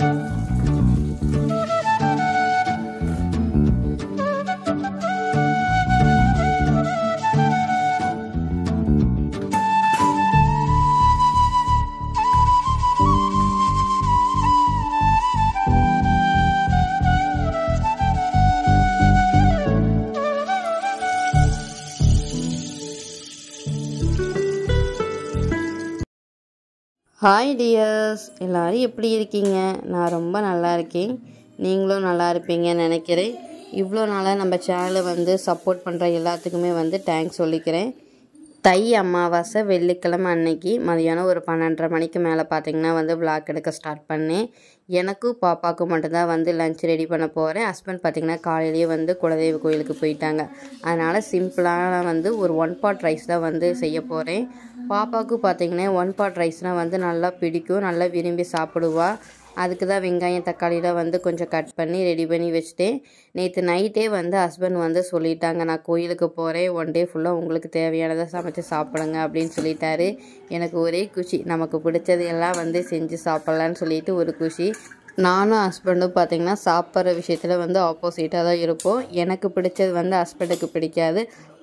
Thank you. Hi tears எல்லோரும் எப்படி இருக்கீங்க நான் ரொம்ப நல்லா இருக்கேன் நீங்களும் நல்லா இருப்பீங்கன்னு நினைக்கிறேன் இவ்வளோ நாளாக நம்ம சேனலை வந்து சப்போர்ட் பண்ணுற எல்லாத்துக்குமே வந்து தேங்க்ஸ் சொல்லிக்கிறேன் தை அமாவாசை வெள்ளிக்கிழமை அன்னைக்கு மதியானம் ஒரு பன்னெண்டரை மணிக்கு மேலே பார்த்தீங்கன்னா வந்து விளாக் எடுக்க ஸ்டார்ட் பண்ணேன் எனக்கும் பாப்பாவுக்கும் மட்டும்தான் வந்து லஞ்ச் ரெடி பண்ண போகிறேன் ஹஸ்பண்ட் பார்த்திங்கன்னா காலையிலேயே வந்து குலதெய்வ கோயிலுக்கு போயிட்டாங்க அதனால் சிம்பிளான வந்து ஒரு ஒன் பாட் ரைஸ் தான் வந்து செய்ய போகிறேன் பாப்பாவுக்கு பார்த்திங்கன்னா ஒன் பாட் ரைஸ்னால் வந்து நல்லா பிடிக்கும் நல்லா விரும்பி சாப்பிடுவாள் அதுக்கு தான் வெங்காயம் தக்காளிலாம் வந்து கொஞ்சம் கட் பண்ணி ரெடி பண்ணி வச்சுட்டேன் நேற்று நைட்டே வந்து ஹஸ்பண்ட் வந்து சொல்லிட்டாங்க நான் கோயிலுக்கு போகிறேன் ஒன் டே ஃபுல்லாக உங்களுக்கு தேவையானதை சமைச்சு சாப்பிடுங்க அப்படின்னு சொல்லிட்டாரு எனக்கு ஒரே குஷி நமக்கு பிடிச்சதையெல்லாம் எல்லாம் வந்து செஞ்சு சாப்பிட்லான்னு சொல்லிட்டு ஒரு குஷி நானும் ஹஸ்பண்டும் பார்த்திங்கன்னா சாப்பிட்ற விஷயத்தில் வந்து ஆப்போசிட்டாக தான் இருப்போம் எனக்கு பிடிச்சது வந்து ஹஸ்பண்டுக்கு பிடிக்காது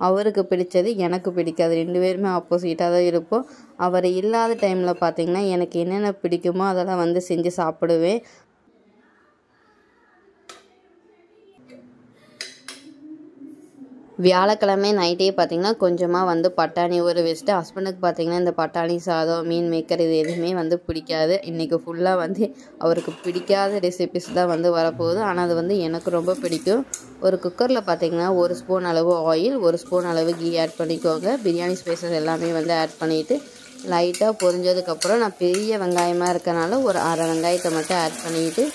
அவருக்கு பிடிச்சது எனக்கு பிடிக்காது ரெண்டு பேருமே ஆப்போசிட்டாக தான் இருப்போம் அவர் இல்லாத டைமில் பார்த்திங்கன்னா எனக்கு என்னென்ன பிடிக்குமோ அதெல்லாம் வந்து செஞ்சு சாப்பிடுவேன் வியாழக்கிழமை நைட்டே பார்த்திங்கன்னா கொஞ்சமாக வந்து பட்டாணி ஊற வச்சுட்டு ஹஸ்பண்டுக்கு பார்த்தீங்கன்னா இந்த பட்டாணி சாதம் மீன் மேக்கர் இது எதுவுமே வந்து பிடிக்காது இன்றைக்கி ஃபுல்லாக வந்து அவருக்கு பிடிக்காத ரெசிபிஸ் தான் வந்து வரப்போகுது ஆனால் அது வந்து எனக்கு ரொம்ப பிடிக்கும் ஒரு குக்கரில் பார்த்திங்கன்னா ஒரு ஸ்பூன் அளவு ஆயில் ஒரு ஸ்பூன் அளவு கீ ஆட் பண்ணிக்கோங்க பிரியாணி ஸ்பைசஸ் எல்லாமே வந்து ஆட் பண்ணிவிட்டு லைட்டாக பொரிஞ்சதுக்கப்புறம் நான் பெரிய வெங்காயமாக இருக்கனால ஒரு அரை வெங்காயத்தை மட்டும் ஆட் பண்ணிவிட்டு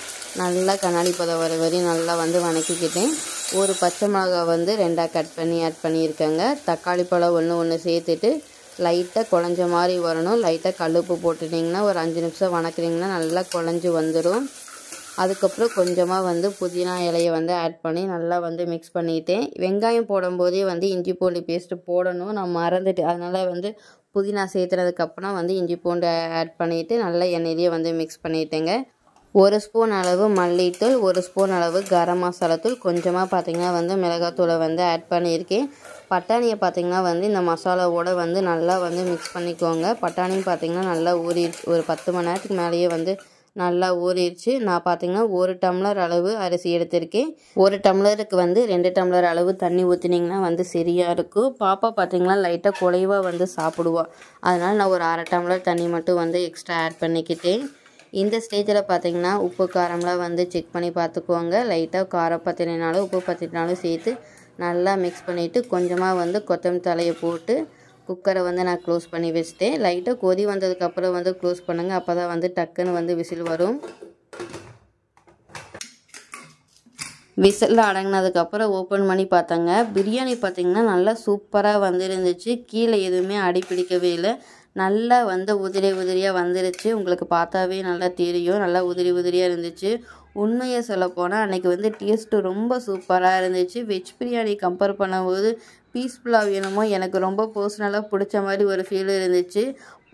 நல்லா கண்ணாடி பதம் வர வரையும் நல்லா வந்து வணக்கிக்கிட்டேன் ஒரு பச்சை மிளகா வந்து ரெண்டாக கட் பண்ணி ஆட் பண்ணியிருக்கேங்க தக்காளி பழம் ஒன்று ஒன்று சேர்த்துட்டு லைட்டாக குழஞ்ச மாதிரி வரணும் லைட்டாக கழுப்பு போட்டுட்டிங்கன்னா ஒரு அஞ்சு நிமிஷம் வணக்கிறீங்கன்னா நல்லா குழஞ்சி வந்துடும் அதுக்கப்புறம் கொஞ்சமாக வந்து புதினா இலையை வந்து ஆட் பண்ணி நல்லா வந்து மிக்ஸ் பண்ணிட்டேன் வெங்காயம் போடும்போதே வந்து இஞ்சி பூண்டு பேஸ்ட்டு போடணும் நான் மறந்துட்டு அதனால் வந்து புதினா சேர்த்துனதுக்கப்புறம் வந்து இஞ்சி பூண்டு ஆட் பண்ணிவிட்டு நல்லா எண்ணெயிலேயே வந்து மிக்ஸ் பண்ணிட்டேங்க ஒரு ஸ்பூன் அளவு மல்லித்தூள் ஒரு ஸ்பூன் அளவு கரம் மசாலாத்தூள் கொஞ்சமாக பார்த்திங்கன்னா வந்து மிளகாத்தூளை வந்து ஆட் பண்ணியிருக்கேன் பட்டாணியை பார்த்திங்கன்னா வந்து இந்த மசாலாவோடு வந்து நல்லா வந்து மிக்ஸ் பண்ணிக்கோங்க பட்டாணியும் பார்த்திங்கன்னா நல்லா ஊறிடுச்சு ஒரு பத்து மணி நேரத்துக்கு மேலேயே வந்து நல்லா ஊறிடுச்சு நான் பார்த்திங்கன்னா ஒரு டம்ளர் அளவு அரிசி எடுத்திருக்கேன் ஒரு டம்ளருக்கு வந்து ரெண்டு டம்ளர் அளவு தண்ணி ஊற்றினீங்கன்னா வந்து சரியாக இருக்கும் பாப்பா பார்த்திங்கன்னா லைட்டாக குலைவாக வந்து சாப்பிடுவாள் அதனால் நான் ஒரு அரை டம்ளர் தண்ணி மட்டும் வந்து எக்ஸ்ட்ரா ஆட் பண்ணிக்கிட்டேன் இந்த ஸ்டேஜில் பார்த்திங்கன்னா உப்பு காரம்லாம் வந்து செக் பண்ணி பார்த்துக்கோங்க லைட்டாக காரம் பத்தினாலும் உப்பு பத்தினாலும் சேர்த்து நல்லா மிக்ஸ் பண்ணிவிட்டு கொஞ்சமாக வந்து கொத்தமல்லி தலையை போட்டு குக்கரை வந்து நான் க்ளோஸ் பண்ணி வச்சுட்டேன் லைட்டாக கொதி வந்ததுக்கப்புறம் வந்து க்ளோஸ் பண்ணுங்கள் அப்போ தான் வந்து டக்குன்னு வந்து விசில் வரும் விசில் அடங்கினதுக்கப்புறம் ஓப்பன் பண்ணி பார்த்தாங்க பிரியாணி பார்த்திங்கன்னா நல்லா சூப்பராக வந்துருந்துச்சு கீழே எதுவுமே அடிப்பிடிக்கவே இல்லை நல்லா வந்து உதிரி உதிரியாக வந்துருச்சு உங்களுக்கு பார்த்தாவே நல்லா தெரியும் நல்லா உதிரி உதிரியாக இருந்துச்சு உண்மையை சொல்லப்போனால் அன்றைக்கி வந்து டேஸ்ட்டு ரொம்ப சூப்பராக இருந்துச்சு வெஜ் பிரியாணி கம்பேர் பண்ணும்போது பீஸ்ஃபுல்லாக வேணுமோ எனக்கு ரொம்ப பர்சனலாக பிடிச்ச மாதிரி ஒரு ஃபீல் இருந்துச்சு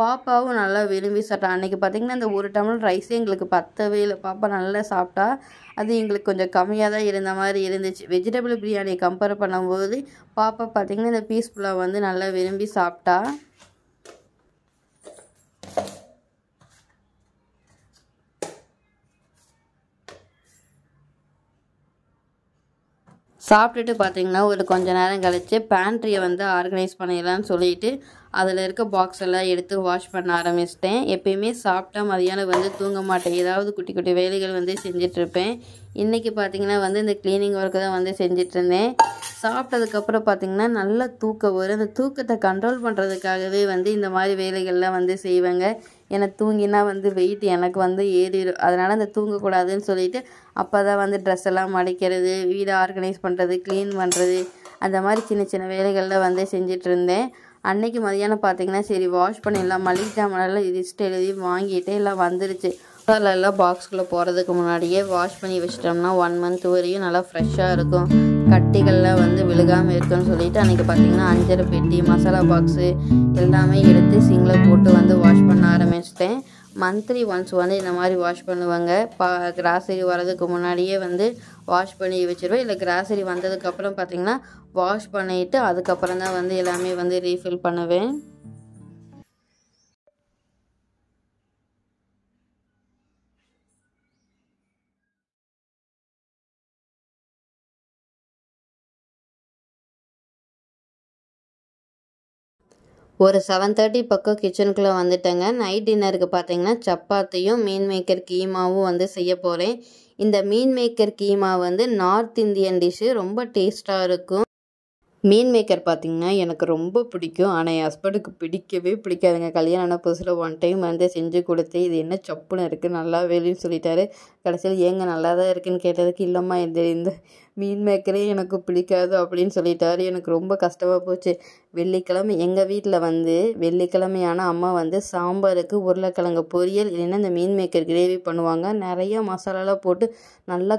பாப்பாவும் நல்லா விரும்பி சாப்பிட்டா அன்றைக்கி பார்த்திங்கன்னா இந்த ஒரு டம்ளர் ரைஸே எங்களுக்கு பத்தவே இல்லை பாப்பா நல்லா சாப்பிட்டா அது எங்களுக்கு கொஞ்சம் கம்மியாக தான் இருந்த மாதிரி இருந்துச்சு வெஜிடபிள் பிரியாணியை கம்பேர் பண்ணும்போது பாப்பா பார்த்திங்கன்னா இந்த பீஸ்ஃபுல்லாக வந்து நல்லா விரும்பி சாப்பிட்டா சாப்பிட்டுட்டு பார்த்தீங்கன்னா ஒரு கொஞ்சம் நேரம் கழித்து பேண்ட்ரியை வந்து ஆர்கனைஸ் பண்ணிடலான்னு சொல்லிட்டு அதில் இருக்க பாக்ஸ் எல்லாம் எடுத்து வாஷ் பண்ண ஆரம்பிச்சிட்டேன் எப்பயுமே சாப்பிட்டா மதியானம் வந்து தூங்க மாட்டேன் ஏதாவது குட்டி குட்டி வேலைகள் வந்து செஞ்சிட்ருப்பேன் இன்றைக்கி பார்த்திங்கன்னா வந்து இந்த க்ளீனிங் ஒர்க்கு தான் வந்து செஞ்சிட்ருந்தேன் சாப்பிட்டதுக்கப்புறம் பார்த்திங்கன்னா நல்லா தூக்கம் வரும் அந்த தூக்கத்தை கண்ட்ரோல் பண்ணுறதுக்காகவே வந்து இந்த மாதிரி வேலைகள்லாம் வந்து செய்வேங்க ஏன்னா தூங்கினா வந்து வெயிட் எனக்கு வந்து ஏறிடும் அதனால் அந்த தூங்கக்கூடாதுன்னு சொல்லிவிட்டு அப்போ தான் வந்து ட்ரெஸ் எல்லாம் மடிக்கிறது வீடை ஆர்கனைஸ் பண்ணுறது க்ளீன் பண்ணுறது அந்த மாதிரி சின்ன சின்ன வேலைகளில் வந்து செஞ்சிட்ருந்தேன் அன்னைக்கு மதியானம் பார்த்திங்கன்னா சரி வாஷ் பண்ணிடலாம் மளிகை எல்லாம் லிஸ்ட் எழுதி வாங்கிட்டு எல்லாம் வந்துருச்சு எல்லாம் பாக்ஸ்குள்ளே போகிறதுக்கு முன்னாடியே வாஷ் பண்ணி வச்சிட்டோம்னா ஒன் மந்த் வரையும் நல்லா ஃப்ரெஷ்ஷாக இருக்கும் கட்டிகள்லாம் வந்து விழுகாமல் இருக்குன்னு சொல்லிட்டு அன்றைக்கி பார்த்திங்கன்னா அஞ்சரை பெட்டி மசாலா பாக்ஸு எல்லாமே எடுத்து சிங்கில் போட்டு வந்து வாஷ் பண்ண ஆரம்பிச்சிட்டேன் மந்த்லி ஒன்ஸ் வந்து இந்த மாதிரி வாஷ் பண்ணுவாங்க பா கிராசரி வரதுக்கு முன்னாடியே வந்து வாஷ் பண்ணி வச்சுருவேன் இல்லை கிராசரி வந்ததுக்கப்புறம் பார்த்திங்கன்னா வாஷ் பண்ணிவிட்டு அதுக்கப்புறம் தான் வந்து எல்லாமே வந்து ரீஃபில் பண்ணுவேன் ஒரு செவன் தேர்ட்டி பக்கம் கிச்சனுக்குள்ளே வந்துட்டேங்க நைட் டின்னருக்கு பார்த்தீங்கன்னா சப்பாத்தியும் மீன் மேக்கர் கீமாவும் வந்து செய்ய போகிறேன் இந்த மீன் மேக்கர் கீமா வந்து நார்த் இந்தியன் டிஷ்ஷு ரொம்ப டேஸ்ட்டாக இருக்கும் மீன் மேக்கர் பார்த்திங்கன்னா எனக்கு ரொம்ப பிடிக்கும் ஆனால் என் ஹஸ்பண்டுக்கு பிடிக்கவே பிடிக்காதுங்க கல்யாணம் ஆன புதுசில் ஒன் டைம் வந்து செஞ்சு கொடுத்து இது என்ன சப்புன்னு இருக்குது நல்லா வேலைன்னு சொல்லிட்டாரு கடைசியில் ஏங்க நல்லா தான் இருக்குதுன்னு கேட்டதுக்கு இல்லைம்மா இந்த இந்த மீன் மேக்கரே எனக்கு பிடிக்காது அப்படின்னு சொல்லிட்டாரு எனக்கு ரொம்ப கஷ்டமாக போச்சு வெள்ளிக்கிழமை எங்கள் வீட்டில் வந்து வெள்ளிக்கிழமையான அம்மா வந்து சாம்பாருக்கு உருளைக்கிழங்கு பொரியல் இல்லைன்னா இந்த மீன் மேக்கர் கிரேவி பண்ணுவாங்க நிறைய மசாலாலாம் போட்டு நல்லா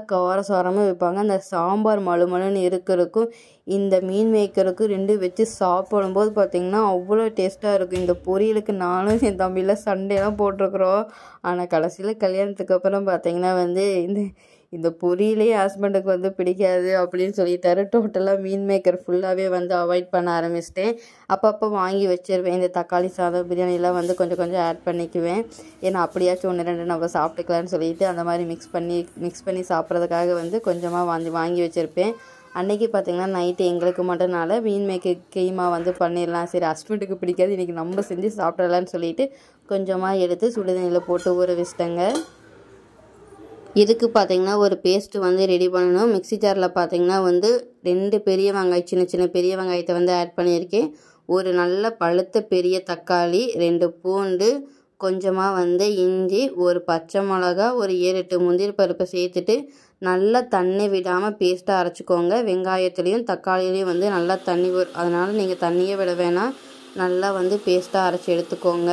சாரமாக வைப்பாங்க அந்த சாம்பார் மழுமழுன்னு இருக்கிறதுக்கும் இந்த மீன் மேக்கருக்கும் ரெண்டும் வச்சு சாப்பிடும்போது பார்த்திங்கன்னா அவ்வளோ டேஸ்ட்டாக இருக்கும் இந்த பொரியலுக்கு நானும் என் தம்பியில் சண்டையெல்லாம் போட்டிருக்குறோம் ஆனால் கடைசியில் கல்யாணத்துக்கு அப்புறம் பார்த்திங்கன்னா வந்து இந்த இந்த பொரியலே ஹஸ்பண்டுக்கு வந்து பிடிக்காது அப்படின்னு சொல்லிட்டாரு டோட்டலாக மீன் மேக்கர் ஃபுல்லாகவே வந்து அவாய்ட் பண்ண ஆரம்பிச்சிட்டேன் அப்பப்போ வாங்கி வச்சிருவேன் இந்த தக்காளி சாதம் பிரியாணிலாம் வந்து கொஞ்சம் கொஞ்சம் ஆட் பண்ணிக்குவேன் ஏன்னா அப்படியாச்சும் ஒன்று ரெண்டு நம்ம சாப்பிட்டுக்கலான்னு சொல்லிட்டு அந்த மாதிரி மிக்ஸ் பண்ணி மிக்ஸ் பண்ணி சாப்பிட்றதுக்காக வந்து கொஞ்சமாக வாங்கி வாங்கி வச்சுருப்பேன் அன்றைக்கி பார்த்திங்கன்னா நைட்டு எங்களுக்கு மட்டும்னால மீன் மேக்கர் கீமா வந்து பண்ணிடலாம் சரி ஹஸ்பண்டுக்கு பிடிக்காது இன்றைக்கி நம்ம செஞ்சு சாப்பிடலான்னு சொல்லிட்டு கொஞ்சமாக எடுத்து சுடுதண்ணியில் போட்டு ஊற வச்சிட்டேங்க இதுக்கு பார்த்திங்கன்னா ஒரு பேஸ்ட்டு வந்து ரெடி பண்ணணும் மிக்சி ஜாரில் பார்த்திங்கன்னா வந்து ரெண்டு பெரிய வெங்காயம் சின்ன சின்ன பெரிய வெங்காயத்தை வந்து ஆட் பண்ணியிருக்கேன் ஒரு நல்ல பழுத்த பெரிய தக்காளி ரெண்டு பூண்டு கொஞ்சமாக வந்து இஞ்சி ஒரு பச்சை மிளகா ஒரு ஏழு எட்டு முந்திரி பருப்பை சேர்த்துட்டு நல்லா தண்ணி விடாமல் பேஸ்ட்டாக அரைச்சிக்கோங்க வெங்காயத்துலேயும் தக்காளிலையும் வந்து நல்லா தண்ணி அதனால் நீங்கள் தண்ணியே விட வேணாம் நல்லா வந்து பேஸ்ட்டாக அரைச்சி எடுத்துக்கோங்க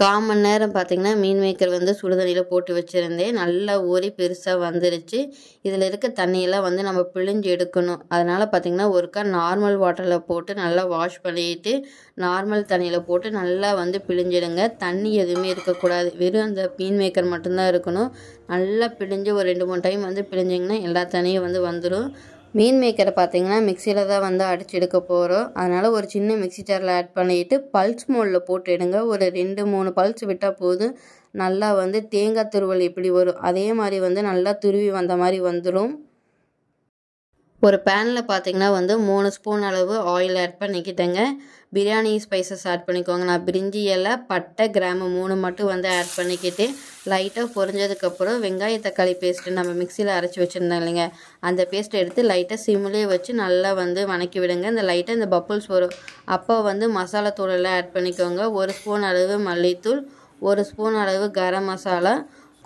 கால் மணி நேரம் பார்த்திங்கன்னா மீன் மேக்கர் வந்து சுடுதண்ணியில் போட்டு வச்சுருந்தேன் நல்லா ஊறி பெருசாக வந்துருச்சு இதில் இருக்க தண்ணியெல்லாம் வந்து நம்ம பிழிஞ்சு எடுக்கணும் அதனால் பார்த்திங்கன்னா ஒருக்கா நார்மல் வாட்டரில் போட்டு நல்லா வாஷ் பண்ணிட்டு நார்மல் தண்ணியில் போட்டு நல்லா வந்து பிழிஞ்சிடுங்க தண்ணி எதுவுமே இருக்கக்கூடாது வெறும் அந்த மீன் மேக்கர் மட்டும்தான் இருக்கணும் நல்லா பிழிஞ்சு ஒரு ரெண்டு மூணு டைம் வந்து பிழிஞ்சிங்கன்னா எல்லா தண்ணியும் வந்து வந்துடும் மீன் மேக்கரை பார்த்தீங்கன்னா மிக்சியில் தான் வந்து அடிச்சு எடுக்க போகிறோம் அதனால் ஒரு சின்ன மிக்சி ஜாரில் ஆட் பண்ணிவிட்டு பல்ஸ் மோலில் போட்டு எடுங்க ஒரு ரெண்டு மூணு பல்ஸ் விட்டால் போதும் நல்லா வந்து தேங்காய் துருவல் எப்படி வரும் அதே மாதிரி வந்து நல்லா துருவி வந்த மாதிரி வந்துடும் ஒரு பேனில் பார்த்திங்கன்னா வந்து மூணு ஸ்பூன் அளவு ஆயில் ஆட் பண்ணிக்கிட்டேங்க பிரியாணி ஸ்பைசஸ் ஆட் பண்ணிக்கோங்க நான் பிரிஞ்சி இலை பட்டை கிராம்பு மூணு மட்டும் வந்து ஆட் பண்ணிக்கிட்டு லைட்டாக பொரிஞ்சதுக்கப்புறம் வெங்காய தக்காளி பேஸ்ட்டு நம்ம மிக்சியில் அரைச்சி வச்சுருந்தோம் இல்லைங்க அந்த பேஸ்ட்டை எடுத்து லைட்டாக சிம்லேயே வச்சு நல்லா வந்து வணக்கி விடுங்க இந்த லைட்டாக இந்த பப்புள்ஸ் வரும் அப்போ வந்து மசாலா தூளெல்லாம் ஆட் பண்ணிக்கோங்க ஒரு ஸ்பூன் அளவு மல்லித்தூள் ஒரு ஸ்பூன் அளவு கரம் மசாலா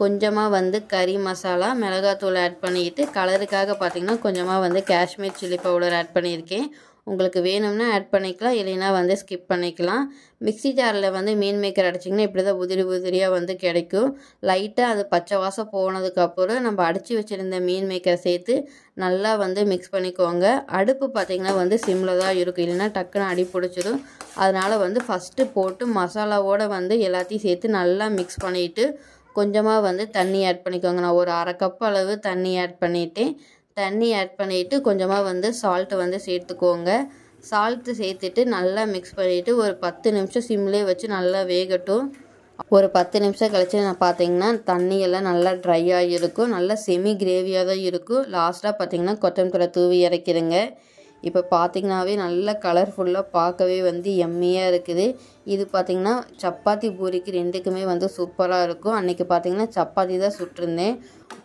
கொஞ்சமாக வந்து கறி மசாலா மிளகாத்தூள் ஆட் பண்ணிக்கிட்டு கலருக்காக பார்த்திங்கன்னா கொஞ்சமாக வந்து காஷ்மீர் சில்லி பவுடர் ஆட் பண்ணியிருக்கேன் உங்களுக்கு வேணும்னா ஆட் பண்ணிக்கலாம் இல்லைன்னா வந்து ஸ்கிப் பண்ணிக்கலாம் மிக்சி ஜாரில் வந்து மீன் மேக்கர் அடிச்சிங்கன்னா இப்படி தான் உதிரி உதிரியாக வந்து கிடைக்கும் லைட்டாக அது பச்சை வாசம் போனதுக்கப்புறம் நம்ம அடித்து வச்சுருந்த மீன் மேக்கர் சேர்த்து நல்லா வந்து மிக்ஸ் பண்ணிக்கோங்க அடுப்பு பார்த்திங்கன்னா வந்து சிம்மில் தான் இருக்கும் இல்லைன்னா டக்குன்னு அடி பிடிச்சிடும் அதனால் வந்து ஃபஸ்ட்டு போட்டு மசாலாவோடு வந்து எல்லாத்தையும் சேர்த்து நல்லா மிக்ஸ் பண்ணிவிட்டு கொஞ்சமாக வந்து தண்ணி ஆட் பண்ணிக்கோங்க நான் ஒரு அரை கப் அளவு தண்ணி ஆட் பண்ணிவிட்டு தண்ணி ஆட் பண்ணிவிட்டு கொஞ்சமாக வந்து சால்ட்டு வந்து சேர்த்துக்கோங்க சால்ட்டு சேர்த்துட்டு நல்லா மிக்ஸ் பண்ணிவிட்டு ஒரு பத்து நிமிஷம் சிம்லேயே வச்சு நல்லா வேகட்டும் ஒரு பத்து நிமிஷம் கழிச்சு நான் பார்த்தீங்கன்னா தண்ணியெல்லாம் நல்லா ட்ரை ஆகிருக்கும் நல்லா செமி கிரேவியாக தான் இருக்கும் லாஸ்ட்டாக பார்த்தீங்கன்னா கொத்தமல்லி தூவி இறக்கிடுங்க இப்போ பார்த்திங்கனாவே நல்ல கலர்ஃபுல்லாக பார்க்கவே வந்து எம்மையாக இருக்குது இது பார்த்திங்கன்னா சப்பாத்தி பூரிக்கு ரெண்டுக்குமே வந்து சூப்பராக இருக்கும் அன்றைக்கி பார்த்திங்கன்னா சப்பாத்தி தான் சுட்டிருந்தேன்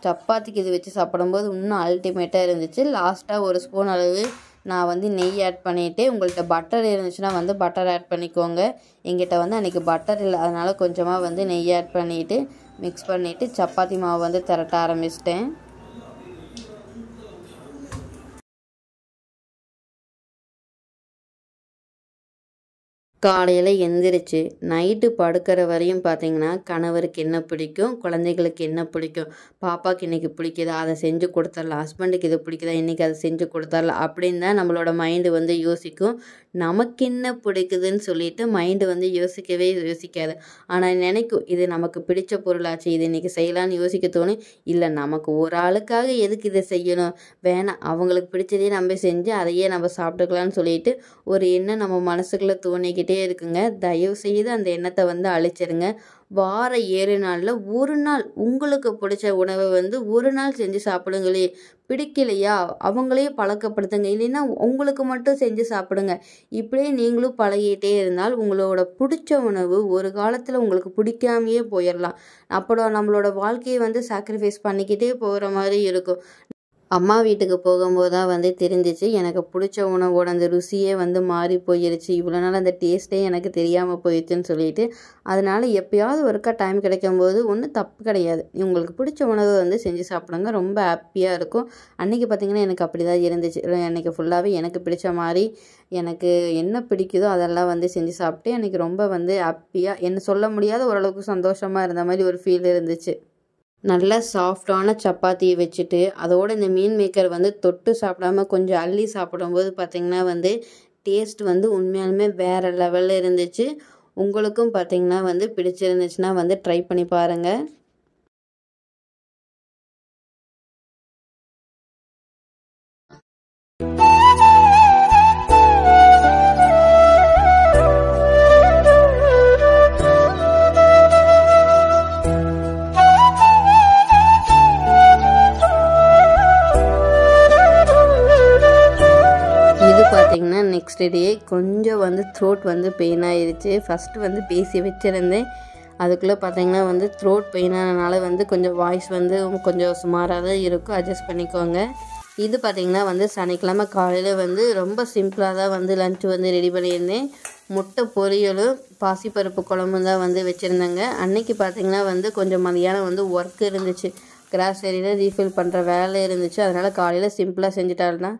சப்பாத்திக்கு இது வச்சு சாப்பிடும்போது இன்னும் அல்டிமேட்டாக இருந்துச்சு லாஸ்ட்டாக ஒரு ஸ்பூன் அளவு நான் வந்து நெய் ஆட் பண்ணிவிட்டு உங்கள்கிட்ட பட்டர் இருந்துச்சுன்னா வந்து பட்டர் ஆட் பண்ணிக்கோங்க எங்கிட்ட வந்து அன்றைக்கி பட்டர் இல்லை அதனால் கொஞ்சமாக வந்து நெய் ஆட் பண்ணிவிட்டு மிக்ஸ் பண்ணிவிட்டு சப்பாத்தி மாவு வந்து திரட்ட ஆரம்பிச்சிட்டேன் காலையில் எந்திரிச்சு நைட்டு படுக்கிற வரையும் பார்த்தீங்கன்னா கணவருக்கு என்ன பிடிக்கும் குழந்தைகளுக்கு என்ன பிடிக்கும் பாப்பாவுக்கு இன்றைக்கி பிடிக்குதா அதை செஞ்சு கொடுத்துடலாம் ஹஸ்பண்டுக்கு இது பிடிக்குதா இன்றைக்கி அதை செஞ்சு கொடுத்துடலாம் அப்படின்னு தான் நம்மளோட மைண்டு வந்து யோசிக்கும் நமக்கு என்ன பிடிக்குதுன்னு சொல்லிட்டு மைண்டு வந்து யோசிக்கவே யோசிக்காது ஆனால் நினைக்கும் இது நமக்கு பிடிச்ச பொருளாச்சு இது இன்றைக்கி செய்யலான்னு யோசிக்க தோணும் இல்லை நமக்கு ஒரு ஆளுக்காக எதுக்கு இதை செய்யணும் வேணாம் அவங்களுக்கு பிடிச்சதே நம்ம செஞ்சு அதையே நம்ம சாப்பிட்டுக்கலாம்னு சொல்லிட்டு ஒரு எண்ணம் நம்ம மனசுக்குள்ளே தோணிக்கிட்டு சொல்லிக்கிட்டே இருக்குங்க தயவு செய்து அந்த எண்ணத்தை வந்து அழிச்சிருங்க வார ஏழு நாளில் ஒரு நாள் உங்களுக்கு பிடிச்ச உணவை வந்து ஒரு நாள் செஞ்சு சாப்பிடுங்களே பிடிக்கலையா அவங்களே பழக்கப்படுத்துங்க இல்லைன்னா உங்களுக்கு மட்டும் செஞ்சு சாப்பிடுங்க இப்படியே நீங்களும் பழகிட்டே இருந்தால் உங்களோட பிடிச்ச உணவு ஒரு காலத்தில் உங்களுக்கு பிடிக்காமையே போயிடலாம் அப்புறம் நம்மளோட வாழ்க்கையை வந்து சாக்ரிஃபைஸ் பண்ணிக்கிட்டே போகிற மாதிரி இருக்கும் அம்மா வீட்டுக்கு போகும்போது தான் வந்து தெரிஞ்சிச்சு எனக்கு பிடிச்ச உணவோட அந்த ருசியே வந்து மாறி போயிருச்சு இவ்வளோ நாள் அந்த டேஸ்ட்டே எனக்கு தெரியாமல் போயிடுச்சுன்னு சொல்லிட்டு அதனால் எப்போயாவது ஒருக்கா டைம் கிடைக்கும்போது ஒன்றும் தப்பு கிடையாது உங்களுக்கு பிடிச்ச உணவை வந்து செஞ்சு சாப்பிடுங்க ரொம்ப ஹாப்பியாக இருக்கும் அன்றைக்கி பார்த்திங்கன்னா எனக்கு அப்படி தான் இருந்துச்சு அன்றைக்கி ஃபுல்லாகவே எனக்கு பிடிச்ச மாதிரி எனக்கு என்ன பிடிக்குதோ அதெல்லாம் வந்து செஞ்சு சாப்பிட்டு எனக்கு ரொம்ப வந்து ஹாப்பியாக என்ன சொல்ல முடியாத ஓரளவுக்கு சந்தோஷமாக இருந்த மாதிரி ஒரு ஃபீல் இருந்துச்சு நல்ல சாஃப்டான சப்பாத்தியை வச்சுட்டு அதோடு இந்த மீன் மேக்கர் வந்து தொட்டு சாப்பிடாம கொஞ்சம் அள்ளி சாப்பிடும்போது பார்த்திங்கன்னா வந்து டேஸ்ட் வந்து உண்மையாலுமே வேறு லெவலில் இருந்துச்சு உங்களுக்கும் பார்த்திங்கன்னா வந்து பிடிச்சிருந்துச்சுன்னா வந்து ட்ரை பண்ணி பாருங்கள் பார்த்திங்கன்னா நெக்ஸ்ட் டே கொஞ்சம் வந்து த்ரோட் வந்து பெயின் ஃபஸ்ட்டு வந்து பேசி வச்சுருந்தேன் அதுக்குள்ளே பார்த்திங்கன்னா வந்து த்ரோட் பெயினானனால வந்து கொஞ்சம் வாய்ஸ் வந்து கொஞ்சம் சுமாராக தான் இருக்கும் அட்ஜஸ்ட் பண்ணிக்கோங்க இது பார்த்திங்கன்னா வந்து சனிக்கிழமை காலையில் வந்து ரொம்ப சிம்பிளாக தான் வந்து லன்ச் வந்து ரெடி பண்ணியிருந்தேன் முட்டை பொரியலும் பாசிப்பருப்பு குழம்பும் தான் வந்து வச்சுருந்தேங்க அன்றைக்கி பார்த்திங்கன்னா வந்து கொஞ்சம் மதியானம் வந்து ஒர்க் இருந்துச்சு கிராஸ் ஏரியில் ரீஃபில் பண்ணுற வேலை இருந்துச்சு அதனால் காலையில் சிம்பிளாக செஞ்சுட்டாருன்னா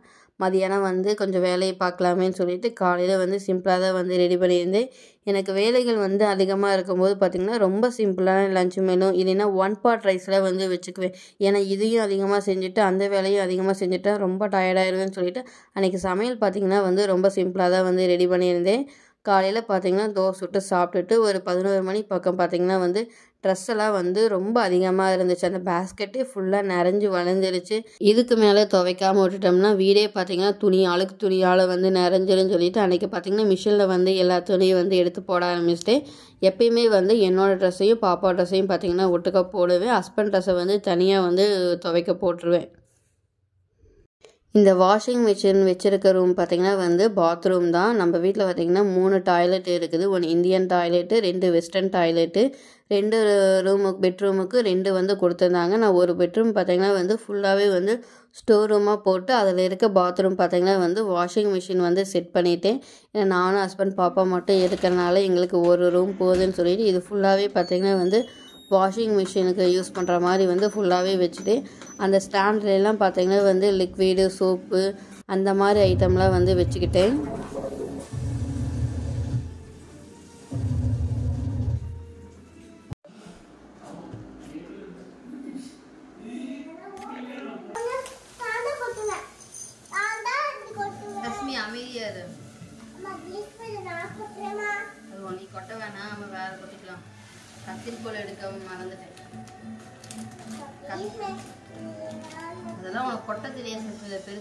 மதியானம் வந்து கொஞ்சம் வேலையை பார்க்கலாமேன்னு சொல்லிட்டு காலையில் வந்து சிம்பிளாக தான் வந்து ரெடி பண்ணியிருந்தேன் எனக்கு வேலைகள் வந்து அதிகமாக இருக்கும்போது பார்த்திங்கன்னா ரொம்ப சிம்பிளான லஞ்ச் மேலும் இல்லைன்னா ஒன் பாட் ரைஸில் வந்து வச்சுக்குவேன் ஏன்னா இதையும் அதிகமாக செஞ்சுட்டு அந்த வேலையும் அதிகமாக செஞ்சுட்டு ரொம்ப டயர்டாயிருவேன்னு சொல்லிட்டு அன்றைக்கி சமையல் பார்த்திங்கன்னா வந்து ரொம்ப சிம்பிளாக தான் வந்து ரெடி பண்ணியிருந்தேன் காலையில் பார்த்திங்கன்னா தோசை சுட்டு சாப்பிட்டுட்டு ஒரு பதினோரு மணி பக்கம் பார்த்திங்கன்னா வந்து ட்ரெஸ் எல்லாம் வந்து ரொம்ப அதிகமாக இருந்துச்சு அந்த பேஸ்கெட்டே ஃபுல்லாக நிறைஞ்சு வளைஞ்சிருச்சு இதுக்கு மேலே துவைக்காமல் விட்டுட்டோம்னா வீடே பார்த்திங்கன்னா துணி அழுக்கு துணியால் வந்து நிறைஞ்சிருன்னு சொல்லிட்டு அன்றைக்கி பார்த்தீங்கன்னா மிஷினில் வந்து எல்லா துணியும் வந்து எடுத்து போட ஆரம்பிச்சிட்டு எப்பயுமே வந்து என்னோடய ட்ரெஸ்ஸையும் பாப்பா ட்ரெஸ்ஸையும் பார்த்தீங்கன்னா ஒட்டுக்க போடுவேன் ஹஸ்பண்ட் ட்ரெஸ்ஸை வந்து தனியாக வந்து துவைக்க போட்டுருவேன் இந்த வாஷிங் மிஷின் வச்சிருக்க ரூம் பார்த்தீங்கன்னா வந்து பாத்ரூம் தான் நம்ம வீட்டில் பார்த்திங்கன்னா மூணு டாய்லெட் இருக்குது ஒன்று இந்தியன் டாய்லெட்டு ரெண்டு வெஸ்டர்ன் டாய்லெட்டு ரெண்டு ரூமுக்கு பெட்ரூமுக்கு ரெண்டு வந்து கொடுத்துருந்தாங்க நான் ஒரு பெட்ரூம் பார்த்தீங்கன்னா வந்து ஃபுல்லாகவே வந்து ஸ்டோர் ரூமாக போட்டு அதில் இருக்க பாத்ரூம் பார்த்திங்கன்னா வந்து வாஷிங் மிஷின் வந்து செட் பண்ணிட்டேன் ஏன்னா நானும் ஹஸ்பண்ட் பாப்பா மட்டும் இருக்கிறனால எங்களுக்கு ஒரு ரூம் போகுதுன்னு சொல்லிட்டு இது ஃபுல்லாகவே பார்த்திங்கன்னா வந்து வாஷிங் மிஷினுக்கு யூஸ் பண்ணுற மாதிரி வந்து ஃபுல்லாகவே வச்சுட்டு அந்த ஸ்டாண்ட்லாம் பார்த்திங்கன்னா வந்து லிக்விடு சோப்பு அந்த மாதிரி ஐட்டம்லாம் வந்து வச்சுக்கிட்டேன் அதெல்லாம் உனக்கு கொட்ட தெரியாது சில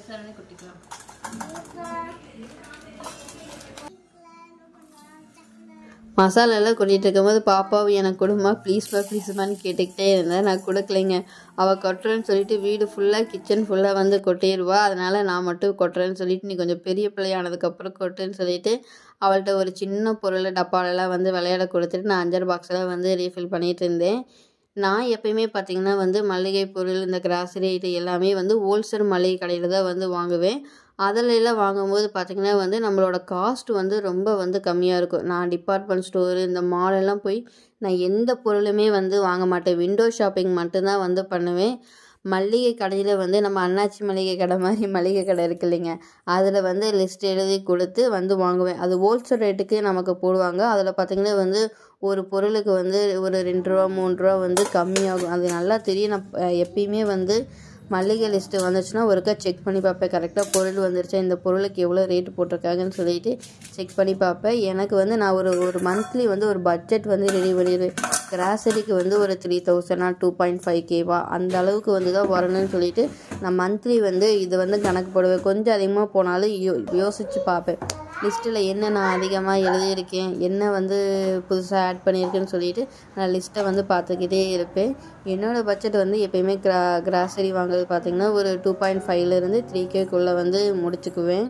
மசாலாலாம் கொட்டிகிட்டு இருக்கும்போது பாப்பாவும் எனக்கு கொடுமா ப்ளீஸ்மா ப்ளீஸ்மான்னு கேட்டுக்கிட்டே இருந்தேன் நான் கொடுக்கலைங்க அவள் கொட்டுறேன்னு சொல்லிட்டு வீடு ஃபுல்லாக கிச்சன் ஃபுல்லாக வந்து கொட்டிடுவா அதனால் நான் மட்டும் கொட்டுறேன்னு சொல்லிட்டு நீ கொஞ்சம் பெரிய பிள்ளையானதுக்கப்புறம் கொட்டுன்னு சொல்லிட்டு அவள்கிட்ட ஒரு சின்ன பொருளை டப்பாலெல்லாம் வந்து விளையாட கொடுத்துட்டு நான் அஞ்சரை பாக்ஸெல்லாம் வந்து ரீஃபில் பண்ணிகிட்டு இருந்தேன் நான் எப்பயுமே பார்த்திங்கன்னா வந்து மளிகை பொருள் இந்த கிராசரி இது எல்லாமே வந்து ஹோல்சேல் மளிகை கடையில் தான் வந்து வாங்குவேன் அதிலெல்லாம் வாங்கும்போது பார்த்திங்கன்னா வந்து நம்மளோட காஸ்ட் வந்து ரொம்ப வந்து கம்மியாக இருக்கும் நான் டிபார்ட்மெண்ட் ஸ்டோரு இந்த மாலெல்லாம் போய் நான் எந்த பொருளுமே வந்து வாங்க மாட்டேன் விண்டோ ஷாப்பிங் மட்டும்தான் வந்து பண்ணுவேன் மளிகை கடையில் வந்து நம்ம அண்ணாச்சி மளிகை கடை மாதிரி மளிகை கடை இருக்கு இல்லைங்க அதில் வந்து லிஸ்ட் எழுதி கொடுத்து வந்து வாங்குவேன் அது ஹோல்சேல் ரேட்டுக்கு நமக்கு போடுவாங்க அதில் பார்த்திங்கன்னா வந்து ஒரு பொருளுக்கு வந்து ஒரு ரெண்டு ரூபா மூணு ரூபா வந்து கம்மியாகும் அது நல்லா தெரியும் நான் எப்பயுமே வந்து மளிகை லிஸ்ட்டு வந்துச்சுன்னா ஒருக்கா செக் பண்ணி பார்ப்பேன் கரெக்டாக பொருள் வந்துருச்சா இந்த பொருளுக்கு எவ்வளோ ரேட்டு போட்டிருக்காங்கன்னு சொல்லிட்டு செக் பண்ணி பார்ப்பேன் எனக்கு வந்து நான் ஒரு ஒரு மந்த்லி வந்து ஒரு பட்ஜெட் வந்து ரெடி பண்ணிடுவேன் கிராசரிக்கு வந்து ஒரு த்ரீ தௌசண்டா டூ பாயிண்ட் ஃபைவ் கேவா அந்த அளவுக்கு வந்து தான் வரணும்னு சொல்லிட்டு நான் மந்த்லி வந்து இது வந்து கணக்கு போடுவேன் கொஞ்சம் அதிகமாக போனாலும் யோ யோசித்து பார்ப்பேன் லிஸ்ட்டில் என்ன நான் அதிகமாக எழுதியிருக்கேன் என்ன வந்து புதுசாக ஆட் பண்ணியிருக்கேன்னு சொல்லிட்டு நான் லிஸ்ட்டை வந்து பார்த்துக்கிட்டே இருப்பேன் என்னோடய பட்ஜெட் வந்து எப்போயுமே கிரா கிராசரி வாங்குறது பார்த்திங்கன்னா ஒரு டூ பாயிண்ட் ஃபைவ்லேருந்து த்ரீ கேக்குள்ளே வந்து முடிச்சுக்குவேன்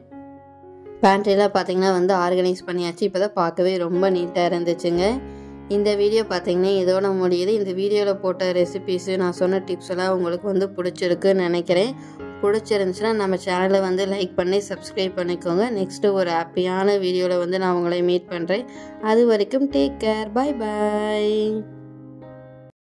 பேண்ட்ரியெலாம் பார்த்திங்கன்னா வந்து ஆர்கனைஸ் பண்ணியாச்சு இப்போ தான் பார்க்கவே ரொம்ப நீட்டாக இருந்துச்சுங்க இந்த வீடியோ பார்த்தீங்கன்னா இதோட முடியுது இந்த வீடியோவில் போட்ட ரெசிபிஸு நான் சொன்ன டிப்ஸ் எல்லாம் உங்களுக்கு வந்து பிடிச்சிருக்குன்னு நினைக்கிறேன் பிடிச்சிருந்துச்சுன்னா நம்ம சேனலை வந்து லைக் பண்ணி சப்ஸ்கிரைப் பண்ணிக்கோங்க நெக்ஸ்ட்டு ஒரு ஹாப்பியான வீடியோவில் வந்து நான் உங்களை மீட் பண்ணுறேன் அது வரைக்கும் டேக் கேர் பாய் பாய்